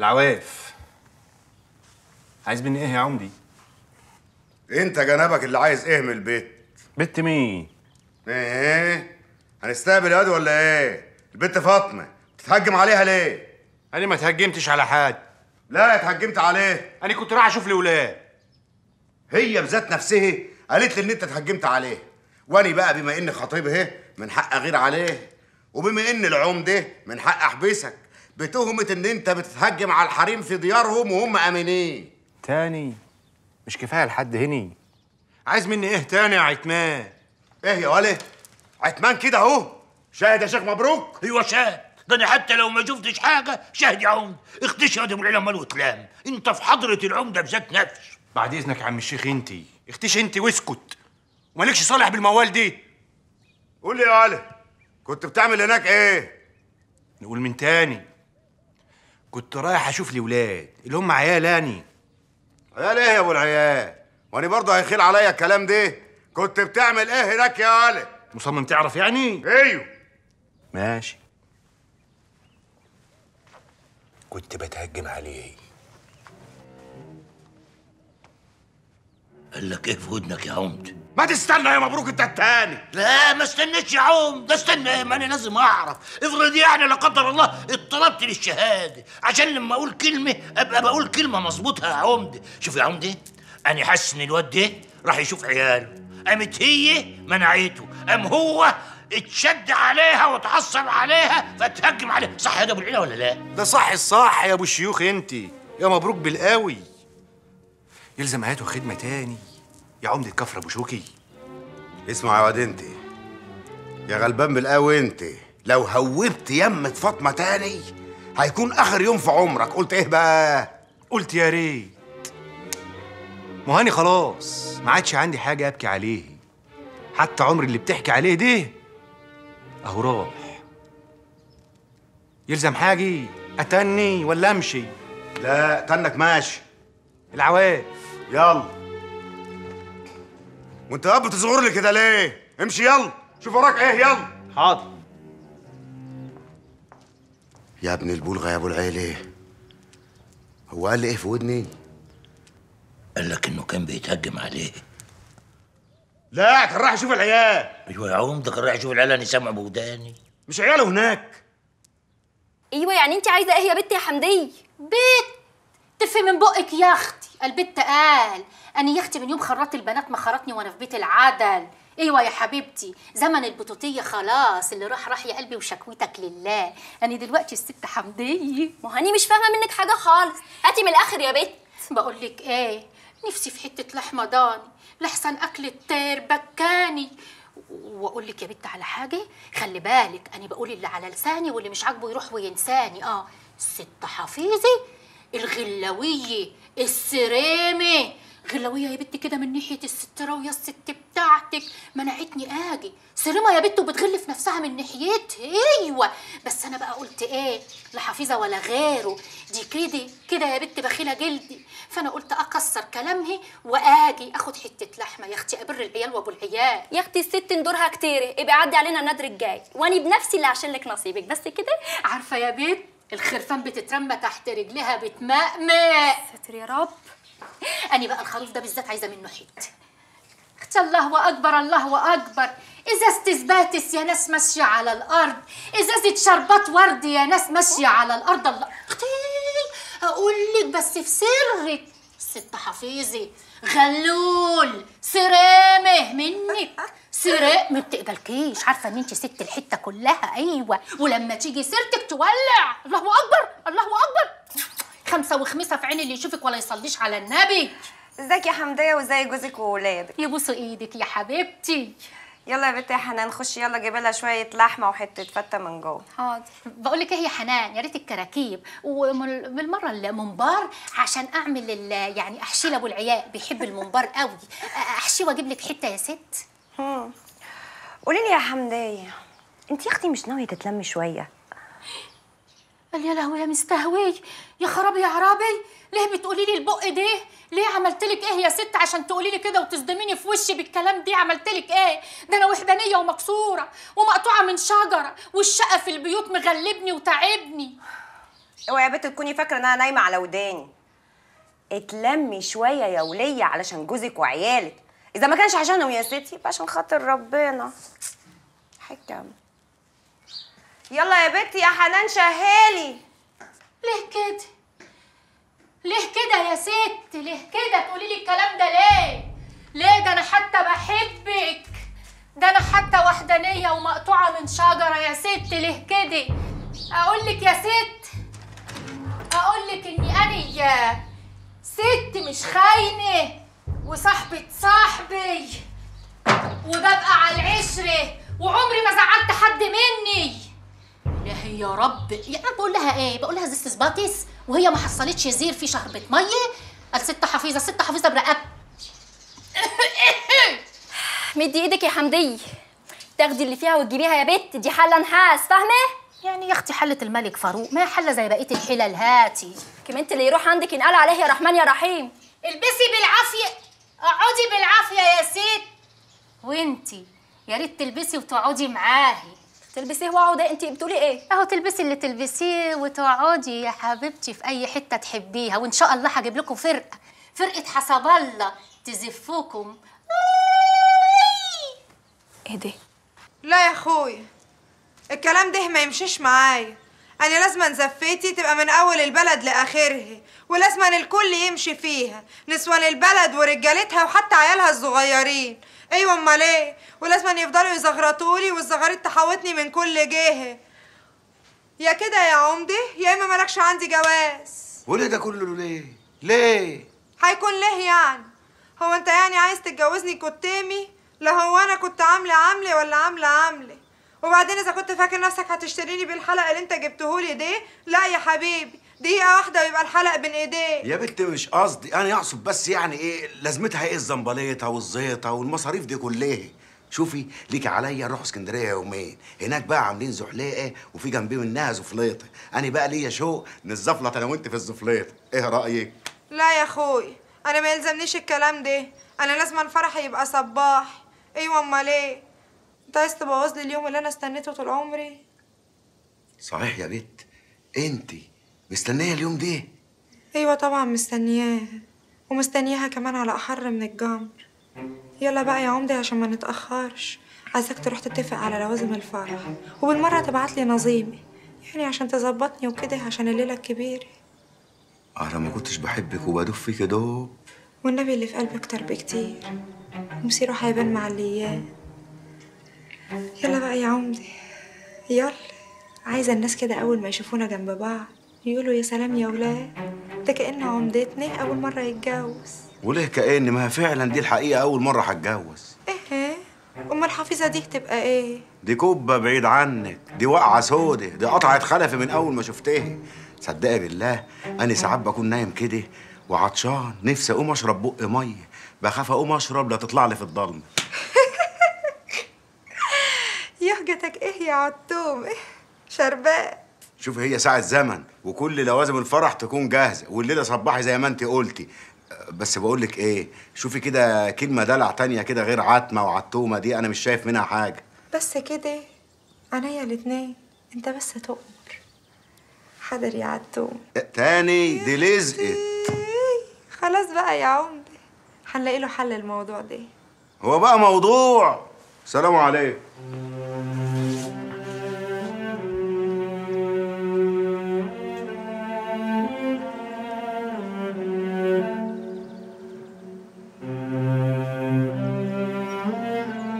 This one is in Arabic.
العواف عايز مني ايه يا عمدي؟ انت جنابك اللي عايز ايه من البيت؟ بنت مين؟ ايه؟ هنستقبل واد ولا ايه؟ البنت فاطمه بتتهجم عليها ليه؟ انا ما تهجمتش على حد لا اتهجمت عليه انا كنت رايح اشوف الاولاد هي بذات نفسها قالت لي ان انت اتهجمت عليه واني بقى بما ان خطيبها من حق غير عليه وبما ان العمده من حق احبسك بتهمة إن أنت بتتهجم على الحريم في ديارهم وهم آمنين تاني مش كفاية لحد هني عايز مني إيه تاني يا عتمان؟ إيه يا ولد؟ عتمان كده أهو شاهد يا شيخ مبروك أيوة شاهد ده انا حتى لو ما شفتش حاجه شاهد يا عمده يا ابو العلماء والكلام انت في حضره العمده بذات نفس بعد اذنك يا عم الشيخ انت اختش انت واسكت ومالكش صالح بالموال دي قول لي يا علي كنت بتعمل هناك ايه نقول من تاني كنت رايح اشوف لي ولاد اللي هم عيال اني يعني. عيال ايه يا ابو العيال واني برضه هيخيل عليا الكلام ده كنت بتعمل ايه هناك يا ولد مصمم تعرف يعني ايوه ماشي كنت بتهجم عليه قال لك ايه في ودنك يا عمد ما تستنى يا مبروك انت التاني لا ما استنيتش يا عم ده استنى ما انا لازم اعرف افرض يعني لا قدر الله اضطربت للشهاده عشان لما اقول كلمه ابقى بقول كلمه مظبوطه يا عمده شوف يا عمده انا حاسس ان الواد ده راح يشوف عياله قامت هي منعته قام هو اتشد عليها واتعصب عليها فتهجم عليه صح يا ابو العيله ولا لا ده صح الصح يا ابو الشيوخ انت يا مبروك بالقوي يلزم هاته خدمه تاني يا عمدة كفر ابو شوكي اسمع يا واد انت يا غلبان بالقوي انت لو هوبت يمة فاطمة تاني هيكون آخر يوم في عمرك قلت إيه بقى؟ قلت يا ريت مهاني خلاص ما عادش عندي حاجة أبكي عليه حتى عمري اللي بتحكي عليه ده أهو راح يلزم حاجي أتني ولا أمشي؟ لا تنك ماشي العواف يلا وانت يا اب بتصغر لي كده ليه؟ امشي يلا شوف وراك ايه يلا حاضر يا ابن البلغة يا ابو العيلة هو قال لي ايه في ودني؟ قال لك انه كان بيتهجم عليه لا كان راح يشوف العيال ايوه يا عم ده كان راح يشوف العيال انا سامع بوداني مش عياله هناك ايوه يعني انت عايزه ايه يا بنت يا حمدي؟ بيت تفي من بقك يا اخت البت قال أنا يا أختي من يوم خرطت البنات ما خرطني وأنا في بيت العدل ايوه يا حبيبتي زمن البطوطيه خلاص اللي راح راح يا قلبي وشكوتك لله انا دلوقتي الست حمديه ما هاني مش فاهمه منك حاجه خالص هاتي من الاخر يا بت بقول لك ايه نفسي في حته لحمه ضاني لحسن اكل الطير بكاني واقول لك يا بت على حاجه خلي بالك انا بقول اللي على لساني واللي مش عاجبه يروح وينساني اه ست حفيظي الغلاويه السريمه غلاويه يا بنتي كده من ناحيه الستره ويا الست بتاعتك منعتني اجي سرمه يا بت وبتغل في نفسها من ناحيتها ايوه بس انا بقى قلت ايه لا حفيظه ولا غيره دي كده كده يا بت بخيله جلدي فانا قلت اكسر كلامها واجي اخد حته لحمه يا اختي ابر العيال وابو العيال يا اختي الست ندورها كتير ابقي عدي علينا النادر الجاي واني بنفسي اللي عشان لك نصيبك بس كده عارفه يا بنت الخرفان بتترمى تحت رجلها بتمقمق ساتر يا رب أنا بقى الخروف ده بالذات عايزة منه حتة اختي الله وأكبر الله وأكبر إزازة زباتس يا ناس ماشية على الأرض إزازة شربات ورد يا ناس ماشية على الأرض الله أختي هقول لك بس في سرك ست حفيظي غلول سرامه منك سرق ما بتقبلكيش عارفه ان انت ست الحته كلها ايوه ولما تيجي سيرتك تولع الله اكبر الله اكبر خمسه وخمسه في عين اللي يشوفك ولا يصليش على النبي ازيك يا حمديه وازاي جوزك وولادك يبوسوا ايدك يا حبيبتي يلا يا بنتي يا حنان خشي يلا جيبي لها شويه لحمه وحته فته من جوه حاضر بقول لك ايه يا حنان يا ريت الكراكيب وبالمره الممبار عشان اعمل يعني احشي لابو العياء بيحب الممبار قوي احشيه واجيب لك حته يا ست قولي لي يا حمدايه انت يا اختي مش ناويه تتلمي شويه قال يا لهوي يا مستهوي يا خرابي يا عرابي ليه بتقولي لي البق ده ليه عملت لك ايه يا ست عشان تقولي لي كده وتصدميني في وشي بالكلام دي عملت لك ايه ده انا وحدانيه ومكسوره ومقطوعه من شجره والشقه في البيوت مغلبني وتعبني اوعي يا بت تكوني فاكره ان انا نايمه على وداني اتلمي شويه يا وليه علشان جوزك وعيالك اذا ما كانش عشانهم يا ستي يبقى عشان خاطر ربنا حكم. يلا يا بت يا حنان شهالي ليه كده ليه كده يا ست ليه كده تقولي لي الكلام ده ليه ليه ده انا حتى بحبك ده انا حتى وحدانيه ومقطوعه من شجره يا ست ليه كده اقول لك يا ست اقول لك اني انا ست مش خاينه وصاحبه صاحبي وببقى على العشره وعمري ما زعلت حد مني يا رب يعني بقول لها ايه بقول لها زيست سباتس وهي ما حصلتش زير في بيت ميه قال ست حفيظه ست حفيظه برقب مدي ايدك يا حمدي تاخدي اللي فيها وتجيبيها يا بت دي حله نحاس فاهمه يعني يا اختي حله الملك فاروق ما حله زي بقيه الحلل هاتي كمان اللي يروح عندك ينقال عليه يا رحمن يا رحيم البسي بالعافيه اقعدي بالعافيه يا ست وانتي يا ريت تلبسي وتقعدي معاهي تلبسيه واقعدي انت بتقولي ايه اهو تلبسي اللي تلبسيه وتقعدي يا حبيبتي في اي حته تحبيها وان شاء الله هجيب لكم فرقه فرقه حسب الله تزفوكم ايه ده لا يا اخويا الكلام ده ما يمشيش معايا أنا لازم زفيتي تبقى من أول البلد لآخرها ولازم الكل يمشي فيها نسوان البلد ورجالتها وحتى عيالها الصغيرين أيوة أمال إيه ولازم يفضلوا يزغرطولي والزغاريط تحوطني من كل جهة يا كده يا عمدي يا إما مالكش عندي جواز وليه ده كله ليه؟ ليه؟ هيكون ليه يعني؟ هو أنت يعني عايز تتجوزني كتامي؟ لا هو أنا كنت عاملة عاملة ولا عاملة عاملة وبعدين اذا كنت فاكر نفسك هتشتريني بالحلقه اللي انت جبتهولي دي لا يا حبيبي دقيقة واحدة ويبقى الحلقه بين ايديه يا بنت مش قصدي انا اقصد بس يعني ايه لازمتها ايه الزنبليطة والزيطة والمصاريف دي كلها شوفي ليكي عليا نروح اسكندريه يومين هناك بقى عاملين زحليقه وفي جنبي منها زفليطه انا بقى ليا شوق نزفلط انا وانت في الزفليطه ايه رايك لا يا اخوي انا ما يلزمنيش الكلام ده انا لازم فرحي يبقى صباح ايوه امال ايه انت عايز تبوظ لي اليوم اللي انا استنيته طول عمري صحيح يا بت انت مستنيه اليوم ده ايوه طبعا مستنياه ومستنياها كمان على احر من الجمر يلا بقى يا عمدي عشان ما نتاخرش عايزاك تروح تتفق على لوازم الفرح وبالمره تبعت لي نظيمي يعني عشان تظبطني وكده عشان الليله الكبيره آه، انا ما كنتش بحبك وبدف فيك دوب والنبي اللي في قلبك اكتر بكتير ومصيره هيبان مع الليات يلا بقى يا عمدي يلا عايزة الناس كده أول ما يشوفونا جنب بعض يقولوا يا سلام يا ولاد ده كأن عمدتنا أول مرة يتجوز وليه كأن ما فعلا دي الحقيقة أول مرة هتجوز إيه أم الحفيظة دي هتبقى إيه؟ دي كوبة بعيد عنك دي وقعة سودة دي قطعة خلفي من أول ما شفتها صدقي بالله أنا ساعات بكون نايم كده وعطشان نفسي أقوم أشرب بق مية بخاف أقوم أشرب لا تطلع لي في الضلمة يا عطوم إيه، شرباء شوف هي ساعة زمن وكل لوازم الفرح تكون جاهزة والليلة صباحي زي ما انت قلتي أه، بس بقول لك ايه شوفي كده كلمة دلع تانية كده غير عتمة وعتومة دي انا مش شايف منها حاجة بس كده عينيا الاتنين انت بس تؤمر حاضر يا عتوم أه، تاني دي لزقت خلاص بقى يا عمري هنلاقي له حل الموضوع ده هو بقى موضوع سلام عليكم